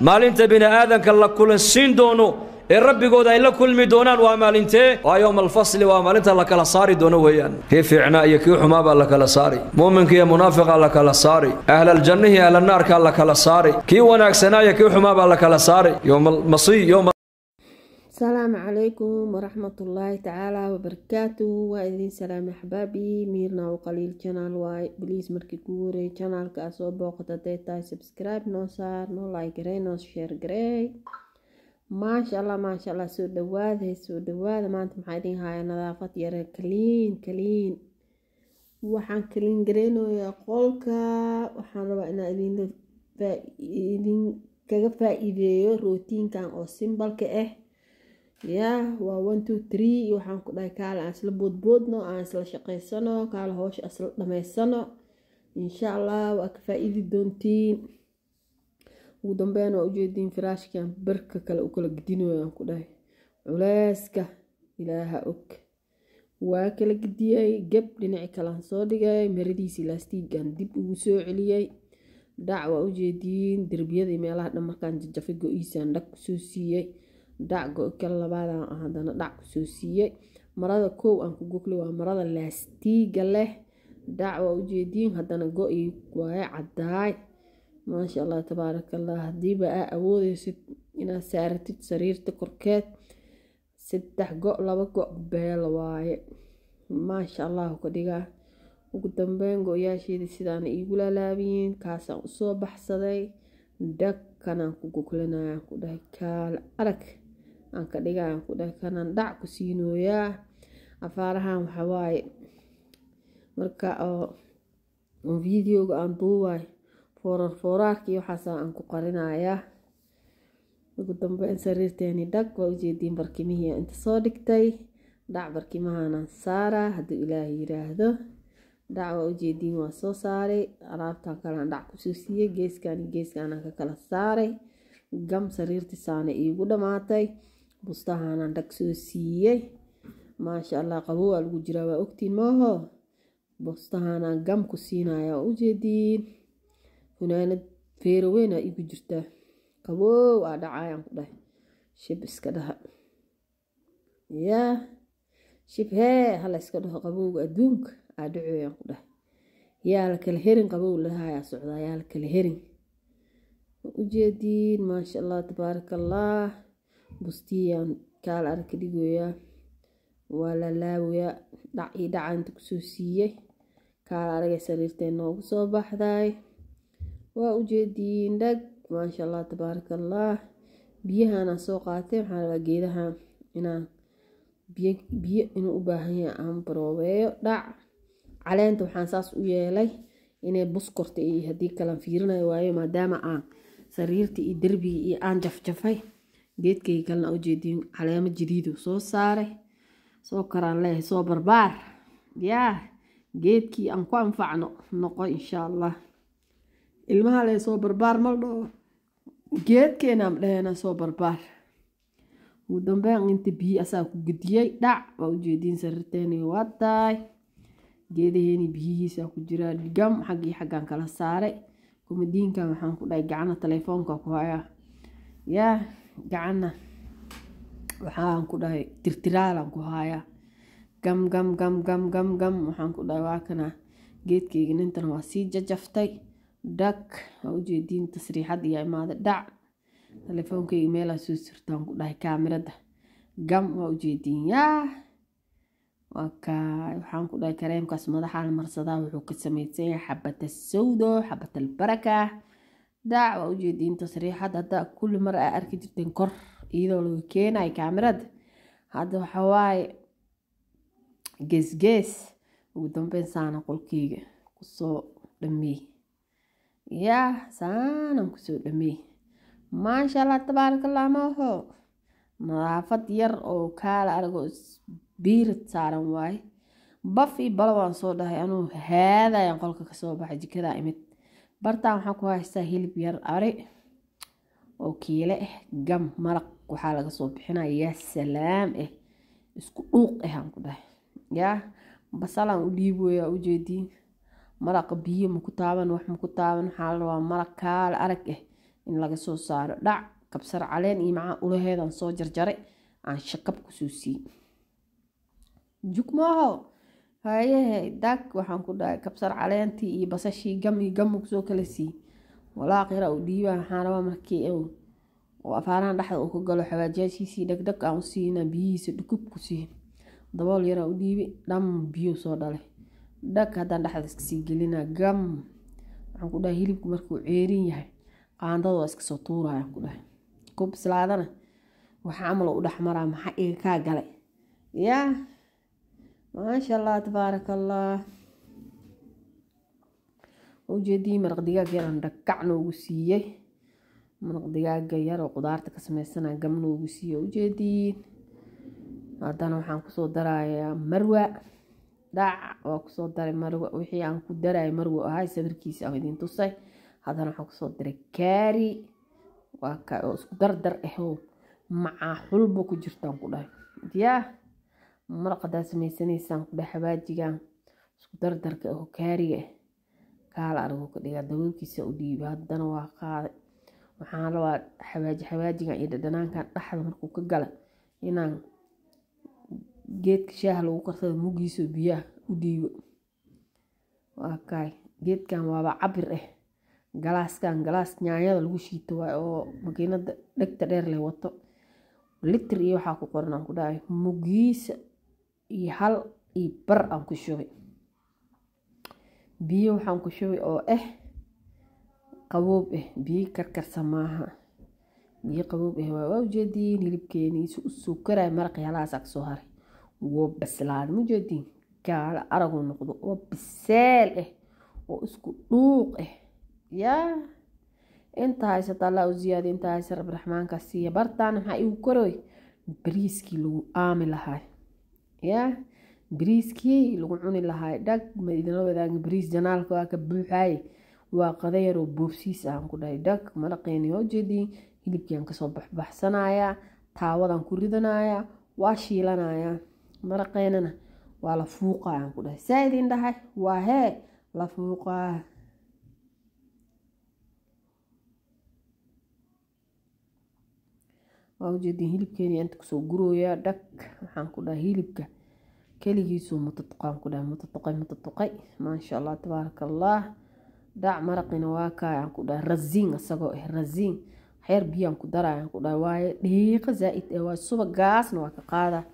maalinta bini aadanka la kulansiin doono ee rabbigooda ay la kulmi doonaan waa maalintee waa yowm alfasli waa maalinta la kala saari doono weeyaan kii fiicnaa iyo kii xumaabaa la kala saari iyo munaafiqaa la kala saari ahlaaljannihi ahla la kala saari kii wanaagsanaa iyo kii xumaa baa la kala saari yowmaalmasiy yowma asalaamu calaykum waraxmatullaahi tacaala wabarakaatuhu waa idiin salaamay xabaabii miirna u qaliil janaal waaye bliis markii kuu wareey janaalkaa soo booqat haday tahay subscribe noo saar noo laagarey noo sheer garey maasha allah maasha allah soo dhawaada soo dhawaada maanta maxaa idin haya nadaafad yare kaliin kaliin waxaan kaliin gareynayaa qolka waxaan rabaa inaa idin kaga faa-iideeyo rootiinkan oo simbalka ah eh yaa waa one two three iyo waxaan ku dhahay kaale aan isla boodboodno aan isla shaqaysano kaal hoosha isla dhamaysano insha allah waa ka faaiidi doontiin ugu dambeyn waa ujeediin firaashkan barka kale u kala gedinayo aan ku dhahay culeyska ilaaha og waa kala gediyey geb dhinaci kalean soo dhigay maradiisii laastiigaan dib ugu soo celiyey dhac waa ujeediin derbiyadii meelaha dhan markaan jajafa go-iisaan dhag kusoo siiyey dhac go-ka labaadan haddana dhac kusoo siiyey marada koow aan ku gogla waa marada laastiiga leh dhac waa ujeediin hadana go-i waaye caddaay maasha allah tabaaraka allah hadiiba aa awoodeysid inaad saaratid sariirta korkeed saddex go laba go beelo waaye maasha allahu ka dhigaa ugu dambeyn go-yaasheeda sidaana iigu laalaabiyiin kaasaan usoo baxsaday dhagkanaan ku goglanayaan ku dhahay kaala arag aan ka dhigaan ku dheh kanan dhac ku siinooyaa afaarahan waxawaaye marka oo videoga aan duubaay foorar fooraarkii waxaasa aan ku qarinayaa ugu dambeyn sariirteeni dhag waa ujeediin barkimihii inta soo dhigtay dhac barkimahaanaan saara hadduu ilaah yiraahdo dhac waa ujeediin waa soo saaray alaabtan kalean dhac kusoo siiyey geeskaan geeskaanaan ka kala saaray gam sariirtiisaana iigu dhammaatay bustahan dhag soo siiyey eh. maasha allah qabow aa lagu jiraa waa ogtiin mooho bustahanaan gam ku siinaya oo ujeediin funaanad feero weyn igu jirtaa qabow aa dhacayaan ku dhahay shib iska dhaha yaa shib hee hala iska dhaho qabowga adduunka aa dhaceeyaan ku dhahay yaa kala herin qabow lahayaa socdaa yaa kala herin ujeediin maasha allah tabaarak allah bustiyan kaal arka dhigoyaa waa lalaabaya dhac io dhacanta kusoo siiyey kaal aragay sariirtee noogu soo baxday waa ujeediin dhag maasha allah tabaarak allah biyahana soo qaatay maxaa rabaa geedaha inaan biyo inuu u baahan yahay aan baroobeeyo dhac caleenta waxaan saas u yeelay inay buskorta iyo haddii kalan fiirinayo waayo maadaama aan sariirta iyo derbiga iyo aan jafjafay geedkay kalena ujeediin caleemo jadiido soo saaray soo karaan leeyahay soo barbaar yaa geedkii aan ku anfacno noqo insha allah ilmaha lee soo barbaar mal dhoo geedkeenaan dhahena soo barbaar ugu dambeyn inta biyi asaa ku gudiyey dhac waa ujeediin sarirteeni waadaay geedaheeni biyihiisaa ku jiraa dhigam xaggii xaggaan kala saaray komadiinkan waxaan ku dhahay gacana telefoonka ku hayaa yaa gacanna waxaan ku dhahay tirtiraalan ku haayaa gam gam gam gam gam gam waxaan ku dhahay waa kana geedkayga nintana waa sii jajaftay dhag waa ujeediin tasriixad iyo imaada dhac telefoonkayga meelaa soo sirtaan ku dhahay kaamirada gam waa ujeediin yaa waxaan ku dhahay kareemkaas madaxaan marsadaa wuxuu ka samaysan yahay xabata sawdo xabatalbaraka daac waa ujeediin tasriixad hadda kulli mar a arki jirteen kor iyadoo laga keenayo kaamirada hadda waxawaaye geesgees ugu dambeyn saana qolkeyga kusoo dhameey yaa saanan kusoo dhameey maasha allah tabaarakallah maaho nadaafad yar oo kaala aragoo biirad saaran waaye baf io bala waan soo dhahay anuu haadayaan qolka kasoo baxay jikadaa imid bartaan waxaan ku haystaa hilib yar ari oo kiile ah gam maraq waxaa laga soo bixinaya yaa salaam ah isku dhuuq ah eh aan ku dhahay yaa basalaan u dhiib weyaa ujeedii maraqa biyo maku taaban wax maku taaban waxaa la rabaa maraq kaal arag ah in laga soo saaro dhac kabsar caleen iyo macaa ulaheedaan soo jarjaray aan shakab kusoo siiyey jug haayahe daag waxaan ku dhahay kabsar caleentii iyo basashii gami gamug soo kala sii walaa qira u dhiibaan markii uu afaarahan dhexda uu ka galo xawaajiyaashiisii dhegdheg aan u siina biyihiisa dhukub ku siin dabool yaraa u dhiibi dham biyuu soo dhalay dhag haddaan dhexda iska sii gelina gam waxaan ku dhahay hilibku markuu ceerin yahay qaandada waa iskasoo tuurayaan ku dhahay ku bislaadana waxa camal u dhexmaraa maxaa iga kaa galay yaa maasha allah tabaaraka allah ujeedii maraq digaag yaran dhagac noogu siiyey maraq digaaga yar oo qudaarta ka sameysana gam noogu siiyey ujeediin haddana waxaan kusoo darayaa marwa dhac waa kusoo daray marwa wixii aan ku daraya marwa ahay sawirkiisa aan idin tusay haddana waxaan kusoo daray kaari waa oo isku dardar ahoo eh macaa xulba ku jirtaan ku dhahay yaa maraqadaa samaysanaysaan ku dhex habaajiga isku dardarka aho kaariga kaala anigu ka dhigaa daboolkiisa u dhiiba haddana waa qaaday waxaan rabaa xabaaji xabaajigan iyo dhadhanaankan dhexda markuu ka gala inaan geedka shaaha lagu karsada mugiiso biyaha u dhiibo waa geedkan waaba cabir ah eh. galaaskan galaas nyaanyada lagu shiito waay oo makiinada dhegta dheer leh wato litir iyo waxaa ku qoran aan ku dhahay mugiisa iyo hal iyo bar aan ku shubay biyo waxaan ku shubay oo ah eh, qaboob ah eh, biyo karkarsa maaha biyo qaboob ah eh, waa waa ujeediin hilibkeeniisu u soo karaay maraqii halahaasaa kasoo haray waa baslaan mujeediin gaalo aragu noqdo oo biseel ah oo isku dhuuq ah yaa inta haysata allah u ziyaadi intaa haysa rabraxmaanka siiya bartaana maxaa igu koroy bariiskii lagu aami lahaa yaa bariiskii lagu cuni lahaa dhag ma idinla wadaaga janaalka waa ka buuxaaye waa qada yaroo boobsiis aan ku dhahay dhag malaqeeni oo jeediin hilibkiiaan kasoo baxbaxsanayaa taawadaan ku ridanayaa waa shiilanayaa maraqeenana waa la fuuqa aan ku dhahay saa idin dhahay waa hee la fuuqaa waa ujeeda hilibkeeni inta kasoo gurooyaa dhag waxaan ku dhaha hilibka keligiisu mutatuqaan ku dhaha mutatuqay mutatuqay maasha allah tabaaraka allah dhac maraqina waa kaayaan ku dhaha rasiin asagoo ah eh, rasiin waxyar biyaan ku darayaan ku dhaha waaye dhiiqa zaa-id ee eh, waa subagaasna waa ka qaadaa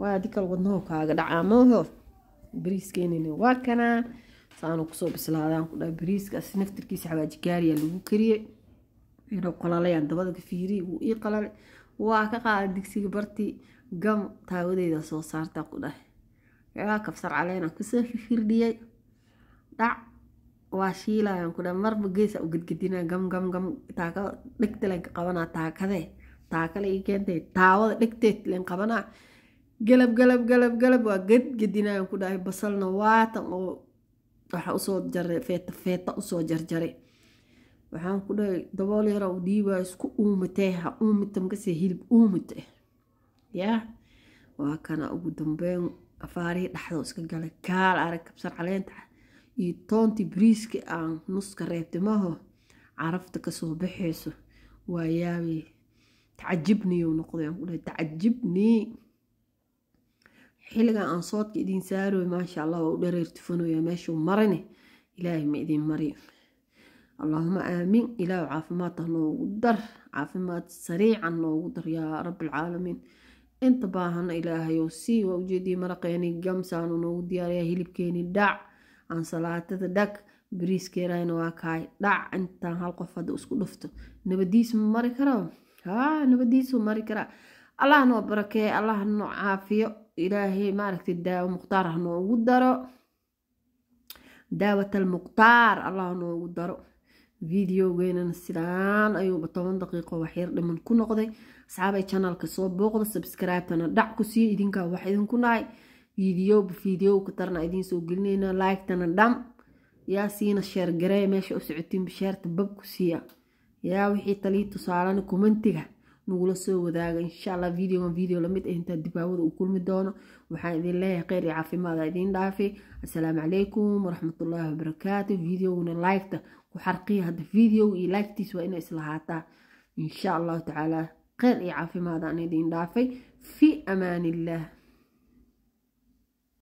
waa adikal wadnaho kaaga dhacaamoho bariiskeenina waa kanaa saanu kusoo bislaadaan ku dhaha bariiskaas naftirkiisa xawaaji gaariyaa lagu kariyey inuu qalalayaan dabada fiiri wuu ii qalala waa ka qaada digsiga barti gam taawadeyda soo saartaa ku dhahay yaa kabsar caleenaan kusoo firdhiyay dhac waa shiilayaan ku marba geesaa u gedgedinaa gam gam gam taaka dhegtaleen ka qabanaa taakadee taakale ii keentay taawada dhegteed leen qabanaa galab galab galab galab waa gedgedinayaan ku basalna waatan oo waxa usoo jaray feeta feeta usoo jarjaray waxaan ku dhahay dabool yara dhiibaa isku uumatee ha hilib uumite yaa waa kana ugu dambeyn afaarihii dhaxdoo iska galay kaal arag kabsar caleenta iyo toontii biriiski aan nuska reebtimaho carafta kasoo baxayso waa yaabay tacajibnii uu noqday aan ku dhahay tacajibnii xilligan aan soodka idiin saarooy maasha allah waa u dhareer tufanoya meeshuu marine ilaahay ma idiin mariyo allaahuma aamin ilaahu caafimaadka noogu dar caafimaad sariican noogu dar yaa rabbilcaalamiin inta baahana ilaahayo sii waa ujeedii maraqeeni gamsaanu noogu diyaariyaa hilibkeeni dhac ansalaatada dhag bariiskeerayna waa kaay dhac intaan hal qof hadda isku dhufto nabadiisu ma mari karaa haa nabadiisu mari karaa allah noo barakeeye allah noo caafiyo ilaahay maaragtay daawo muqhtaar ah noogu daro daawatal mukhtaar allah noogu daro videogeenana sidaan ayuuba toban daqiiqo waxyar dhiman ku noqday asxaabay janalka soo booqda subscribetana dhac ku siiya idinkaa wax idinku nahay videoba videoka tarna idiin soo gelineyna liketana dham yaa siina sheer garee meesha u socotiinba sheerta bab ku siiya yaa wixii talii tusaalana kumentiga nagula soo wadaaga insha videogan video lamid ah intaa dibaawada uu kulmi doono waxaan idin leeyahay kheyr iyo caafimaada idiin dhaafay assalaamu calaykum waraxmatullaahi wabarakaatu videogana liketa ku xarqiya hadda video iyo liketiis waa inay islahaataa insha allahu tacaala kheyr iyo caafimaadaan idin dhaafay fii amaaniillaah